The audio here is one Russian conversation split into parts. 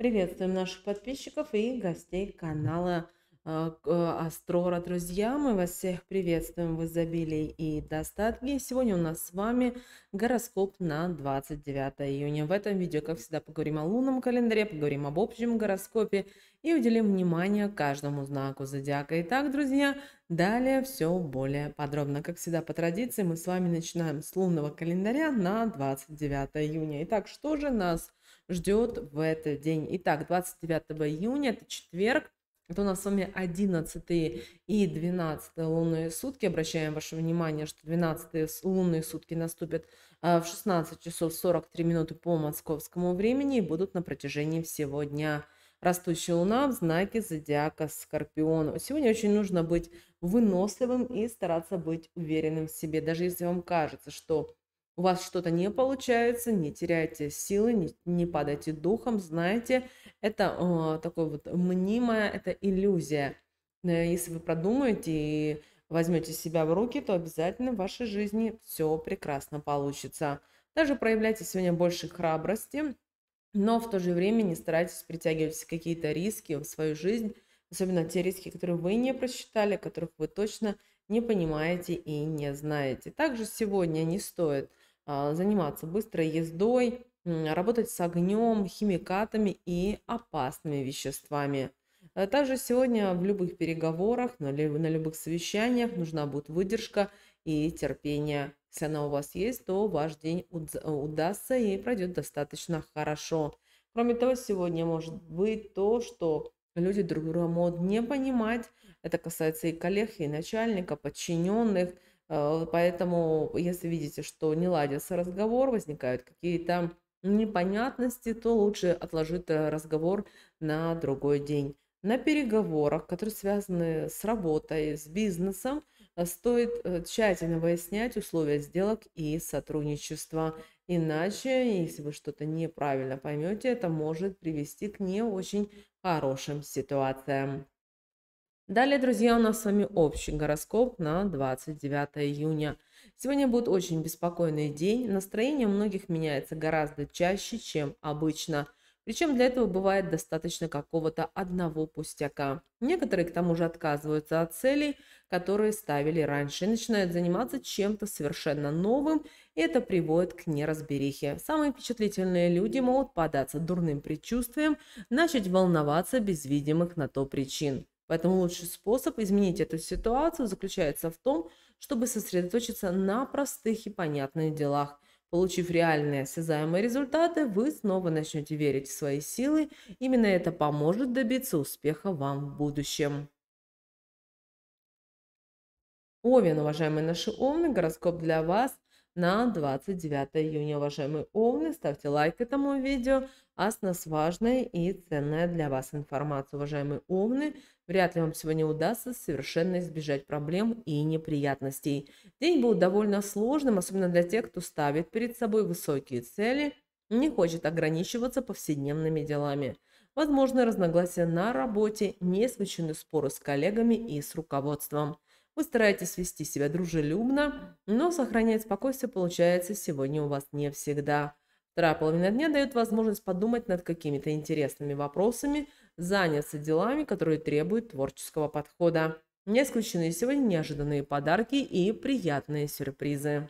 Приветствуем наших подписчиков и гостей канала э, э, Астрора. Друзья, мы вас всех приветствуем в изобилии и достатке. Сегодня у нас с вами гороскоп на 29 июня. В этом видео, как всегда, поговорим о лунном календаре, поговорим об общем гороскопе и уделим внимание каждому знаку зодиака. Итак, друзья, далее все более подробно. Как всегда, по традиции, мы с вами начинаем с лунного календаря на 29 июня. Итак, что же нас ждет в этот день. Итак, 29 июня, это четверг, это у нас с вами 11 и 12 лунные сутки. Обращаем ваше внимание, что 12 лунные сутки наступят а, в 16 часов 43 минуты по московскому времени и будут на протяжении всего дня. Растущая луна в знаке зодиака скорпиона. Сегодня очень нужно быть выносливым и стараться быть уверенным в себе. Даже если вам кажется, что у вас что-то не получается, не теряйте силы, не, не падайте духом, знаете, это э, такое вот мнимое, это иллюзия. Э, если вы продумаете и возьмете себя в руки, то обязательно в вашей жизни все прекрасно получится. Также проявляйте сегодня больше храбрости, но в то же время не старайтесь притягивать какие-то риски в свою жизнь, особенно те риски, которые вы не просчитали, которых вы точно не понимаете и не знаете. Также сегодня не стоит а, заниматься быстрой ездой, работать с огнем, химикатами и опасными веществами. Э, также сегодня в любых переговорах, на любых совещаниях нужна будет выдержка и терпение. Если она у вас есть, то ваш день удастся и пройдет достаточно хорошо. Кроме того, сегодня может быть то, что люди друг друга могут не понимать. Это касается и коллег, и начальника, подчиненных – Э, поэтому, если видите, что не ладится разговор, возникают какие-то непонятности, то лучше отложить э, разговор на другой день. На переговорах, которые связаны с работой, с бизнесом, э, стоит тщательно выяснять условия сделок и сотрудничества. Иначе, если вы что-то неправильно поймете, это может привести к не очень хорошим ситуациям. Далее, друзья, у нас с вами общий гороскоп на 29 июня. Сегодня будет очень беспокойный день. Настроение у многих меняется гораздо чаще, чем обычно. Причем для этого бывает достаточно какого-то одного пустяка. Некоторые к тому же отказываются от целей, которые ставили раньше, и начинают заниматься чем-то совершенно новым, и это приводит к неразберихе. Самые впечатлительные люди могут податься дурным предчувствиям, начать волноваться без видимых на то причин. Поэтому лучший способ изменить эту ситуацию заключается в том, чтобы сосредоточиться на простых и понятных делах. Получив реальные осязаемые результаты, вы снова начнете верить в свои силы. Именно это поможет добиться успеха вам в будущем. Овен, уважаемые наши овны, гороскоп для вас – на 29 июня. Уважаемые Овны, ставьте лайк этому видео, а с нас важная и ценная для вас информация. Уважаемые Овны, вряд ли вам сегодня удастся совершенно избежать проблем и неприятностей. День был довольно сложным, особенно для тех, кто ставит перед собой высокие цели, не хочет ограничиваться повседневными делами. Возможно, разногласия на работе, не исключены споры с коллегами и с руководством. Вы стараетесь вести себя дружелюбно, но сохранять спокойствие получается сегодня у вас не всегда. Вторая половина дня дает возможность подумать над какими-то интересными вопросами, заняться делами, которые требуют творческого подхода. Не исключены сегодня неожиданные подарки и приятные сюрпризы.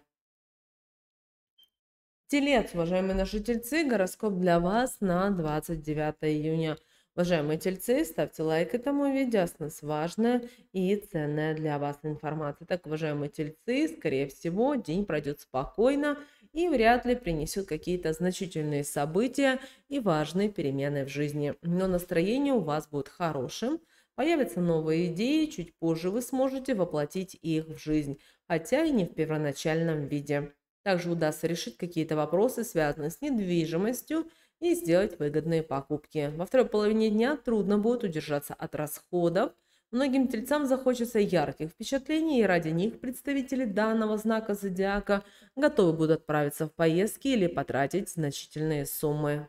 Телец, уважаемые наши тельцы, гороскоп для вас на 29 июня – Уважаемые тельцы, ставьте лайк этому видео, с нас важная и ценная для вас информация. Так, уважаемые тельцы, скорее всего, день пройдет спокойно и вряд ли принесет какие-то значительные события и важные перемены в жизни. Но настроение у вас будет хорошим, появятся новые идеи, чуть позже вы сможете воплотить их в жизнь, хотя и не в первоначальном виде. Также удастся решить какие-то вопросы, связанные с недвижимостью и сделать выгодные покупки. Во второй половине дня трудно будет удержаться от расходов. Многим тельцам захочется ярких впечатлений, и ради них представители данного знака зодиака готовы будут отправиться в поездки или потратить значительные суммы.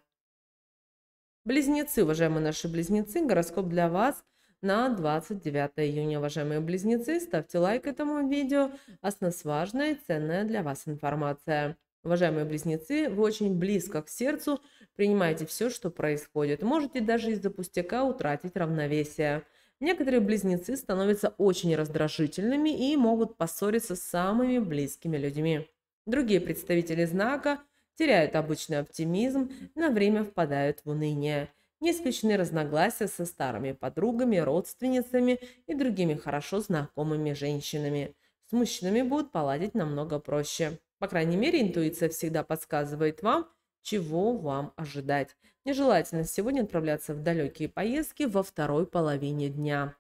Близнецы, уважаемые наши близнецы, гороскоп для вас на 29 июня. Уважаемые близнецы, ставьте лайк этому видео, а с нас важная и ценная для вас информация. Уважаемые близнецы, вы очень близко к сердцу принимаете все, что происходит. Можете даже из-за пустяка утратить равновесие. Некоторые близнецы становятся очень раздражительными и могут поссориться с самыми близкими людьми. Другие представители знака теряют обычный оптимизм, на время впадают в уныние. Не исключены разногласия со старыми подругами, родственницами и другими хорошо знакомыми женщинами. С мужчинами будут поладить намного проще. По крайней мере, интуиция всегда подсказывает вам, чего вам ожидать. Нежелательно сегодня отправляться в далекие поездки во второй половине дня.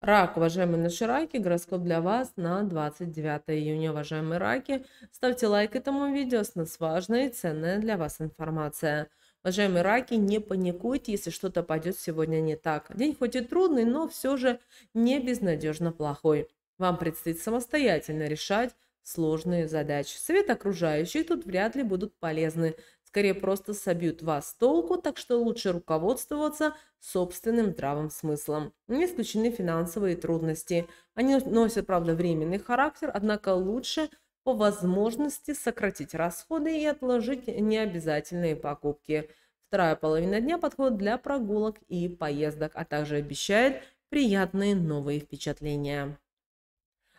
Рак, уважаемые наши раки, гороскоп для вас на 29 июня, уважаемые раки. Ставьте лайк этому видео, с нас важная и ценная для вас информация. Уважаемые раки, не паникуйте, если что-то пойдет сегодня не так. День хоть и трудный, но все же не безнадежно плохой. Вам предстоит самостоятельно решать, сложные задачи. Совет окружающих тут вряд ли будут полезны. Скорее просто собьют вас толку, так что лучше руководствоваться собственным здравым смыслом. Не исключены финансовые трудности. Они носят, правда, временный характер, однако лучше по возможности сократить расходы и отложить необязательные покупки. Вторая половина дня подходит для прогулок и поездок, а также обещает приятные новые впечатления.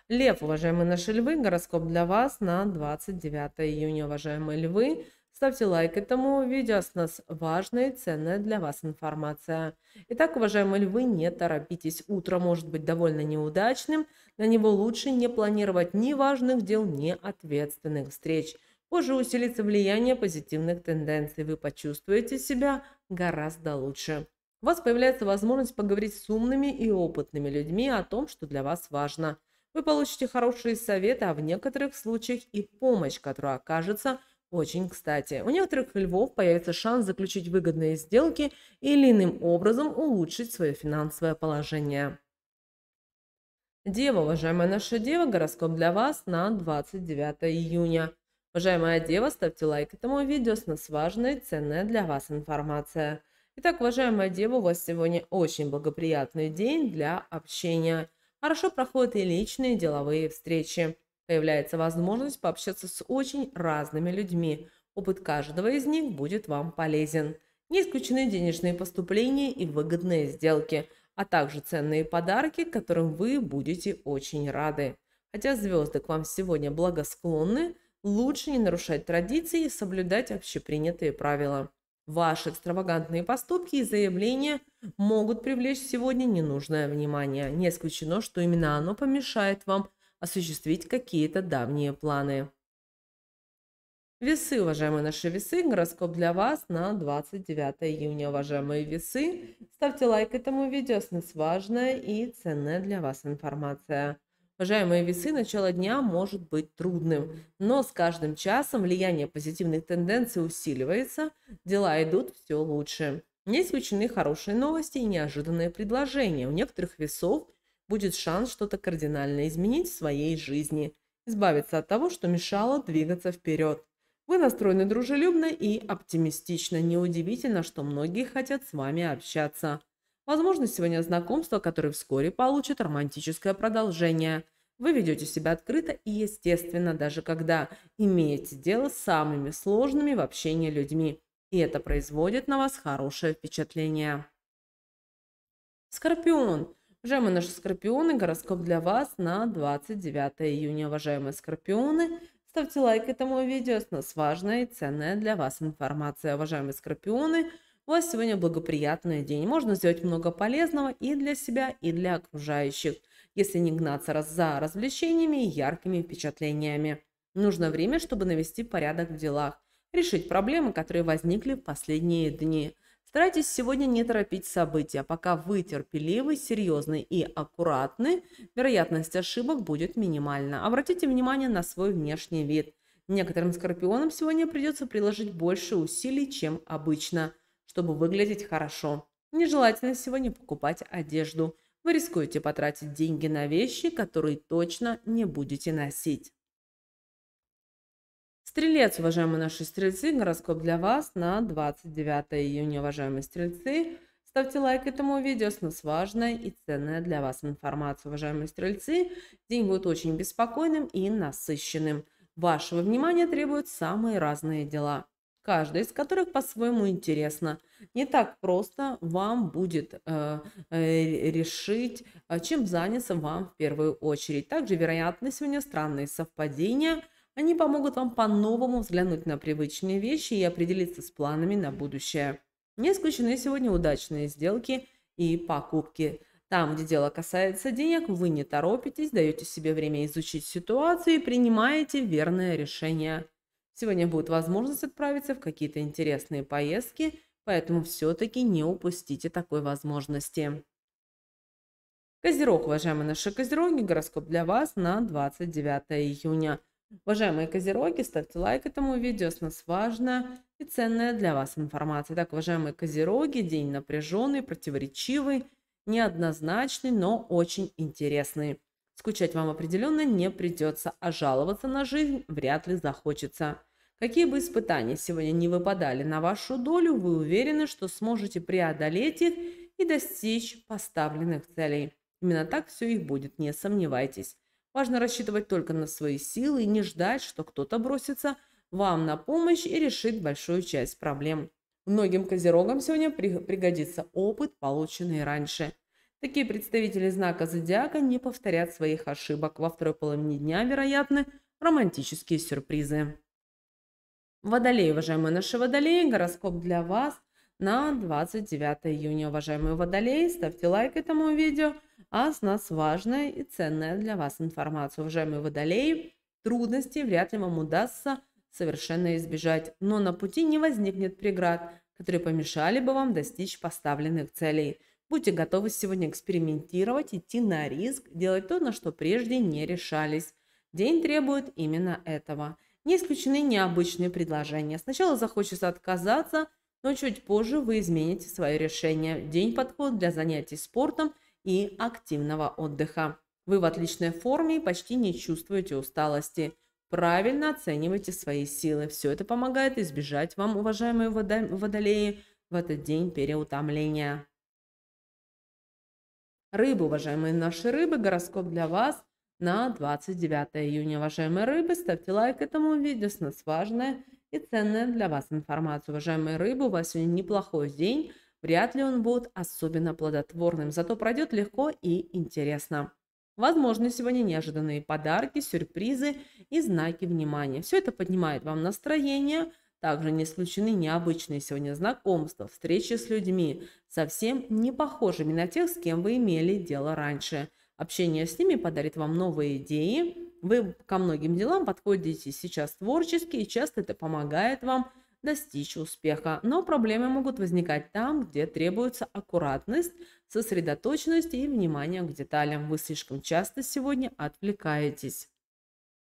Лев, уважаемые наши львы, гороскоп для вас на 29 июня, уважаемые львы. Ставьте лайк этому видео, с нас важная и ценная для вас информация. Итак, уважаемые львы, не торопитесь. Утро может быть довольно неудачным, на него лучше не планировать ни важных дел, ни ответственных встреч. Позже усилится влияние позитивных тенденций, вы почувствуете себя гораздо лучше. У вас появляется возможность поговорить с умными и опытными людьми о том, что для вас важно – вы получите хорошие советы, а в некоторых случаях и помощь, которая окажется очень кстати. У некоторых львов появится шанс заключить выгодные сделки или иным образом улучшить свое финансовое положение. Дева, уважаемая наша дева, гороскоп для вас на 29 июня. Уважаемая дева, ставьте лайк этому видео, с нас важная и ценная для вас информация. Итак, уважаемая дева, у вас сегодня очень благоприятный день для общения. Хорошо проходят и личные, деловые встречи. Появляется возможность пообщаться с очень разными людьми. Опыт каждого из них будет вам полезен. Не исключены денежные поступления и выгодные сделки, а также ценные подарки, которым вы будете очень рады. Хотя звезды к вам сегодня благосклонны, лучше не нарушать традиции и соблюдать общепринятые правила. Ваши экстравагантные поступки и заявления могут привлечь сегодня ненужное внимание. Не исключено, что именно оно помешает вам осуществить какие-то давние планы. Весы, уважаемые наши весы, гороскоп для вас на 29 июня, уважаемые весы. Ставьте лайк этому видео, с нас важная и ценная для вас информация. Уважаемые весы, начало дня может быть трудным, но с каждым часом влияние позитивных тенденций усиливается, дела идут все лучше. Не исключены хорошие новости и неожиданные предложения. У некоторых весов будет шанс что-то кардинально изменить в своей жизни, избавиться от того, что мешало двигаться вперед. Вы настроены дружелюбно и оптимистично. Неудивительно, что многие хотят с вами общаться. Возможно, сегодня знакомство, которое вскоре получит романтическое продолжение. Вы ведете себя открыто и естественно, даже когда имеете дело с самыми сложными в общении людьми. И это производит на вас хорошее впечатление. Скорпион. Уважаемые наши скорпионы, гороскоп для вас на 29 июня. Уважаемые скорпионы, ставьте лайк этому видео, с нас важная и ценная для вас информация. Уважаемые скорпионы, у вас сегодня благоприятный день. Можно сделать много полезного и для себя, и для окружающих, если не гнаться раз за развлечениями и яркими впечатлениями. Нужно время, чтобы навести порядок в делах, решить проблемы, которые возникли в последние дни. Старайтесь сегодня не торопить события. Пока вы терпеливы, серьезны и аккуратны, вероятность ошибок будет минимальна. Обратите внимание на свой внешний вид. Некоторым скорпионам сегодня придется приложить больше усилий, чем обычно – чтобы выглядеть хорошо. Нежелательно сегодня покупать одежду. Вы рискуете потратить деньги на вещи, которые точно не будете носить. Стрелец, уважаемые наши стрельцы, гороскоп для вас на 29 июня, уважаемые стрельцы. Ставьте лайк этому видео, с нас важная и ценная для вас информация, уважаемые стрельцы. День будет очень беспокойным и насыщенным. Вашего внимания требуют самые разные дела каждая из которых по-своему интересна. Не так просто вам будет э, э решить, э, чем заняться вам в первую очередь. Также вероятны сегодня странные совпадения. Они помогут вам по-новому взглянуть на привычные вещи и определиться с планами на будущее. Не исключены сегодня удачные сделки и покупки. Там, где дело касается денег, вы не торопитесь, даете себе время изучить ситуацию и принимаете верное решение. Сегодня будет возможность отправиться в какие-то интересные поездки, поэтому все-таки не упустите такой возможности. Козерог, уважаемые наши козероги, гороскоп для вас на 29 июня. Уважаемые козероги, ставьте лайк этому видео, с нас важная и ценная для вас информация. Так, уважаемые козероги, день напряженный, противоречивый, неоднозначный, но очень интересный. Скучать вам определенно не придется, а жаловаться на жизнь вряд ли захочется. Какие бы испытания сегодня не выпадали на вашу долю, вы уверены, что сможете преодолеть их и достичь поставленных целей. Именно так все и будет, не сомневайтесь. Важно рассчитывать только на свои силы и не ждать, что кто-то бросится вам на помощь и решит большую часть проблем. Многим козерогам сегодня пригодится опыт, полученный раньше. Такие представители знака зодиака не повторят своих ошибок. Во второй половине дня вероятны романтические сюрпризы. Водолей, уважаемые наши водолеи, гороскоп для вас на 29 июня. Уважаемые водолеи, ставьте лайк этому видео, а с нас важная и ценная для вас информация. Уважаемые водолеи, Трудности, вряд ли вам удастся совершенно избежать, но на пути не возникнет преград, которые помешали бы вам достичь поставленных целей. Будьте готовы сегодня экспериментировать, идти на риск, делать то, на что прежде не решались. День требует именно этого – не исключены необычные предложения. Сначала захочется отказаться, но чуть позже вы измените свое решение. День подход для занятий спортом и активного отдыха. Вы в отличной форме и почти не чувствуете усталости. Правильно оценивайте свои силы. Все это помогает избежать вам, уважаемые водолеи, в этот день переутомления. Рыбы, уважаемые наши рыбы, гороскоп для вас – на 29 июня. Уважаемые рыбы, ставьте лайк этому видео, с нас важная и ценная для вас информация. Уважаемые рыбы, у вас сегодня неплохой день, вряд ли он будет особенно плодотворным, зато пройдет легко и интересно. Возможны сегодня неожиданные подарки, сюрпризы и знаки внимания. Все это поднимает вам настроение, также не исключены необычные сегодня знакомства, встречи с людьми, совсем не похожими на тех, с кем вы имели дело раньше – Общение с ними подарит вам новые идеи. Вы ко многим делам подходите сейчас творчески, и часто это помогает вам достичь успеха. Но проблемы могут возникать там, где требуется аккуратность, сосредоточенность и внимание к деталям. Вы слишком часто сегодня отвлекаетесь.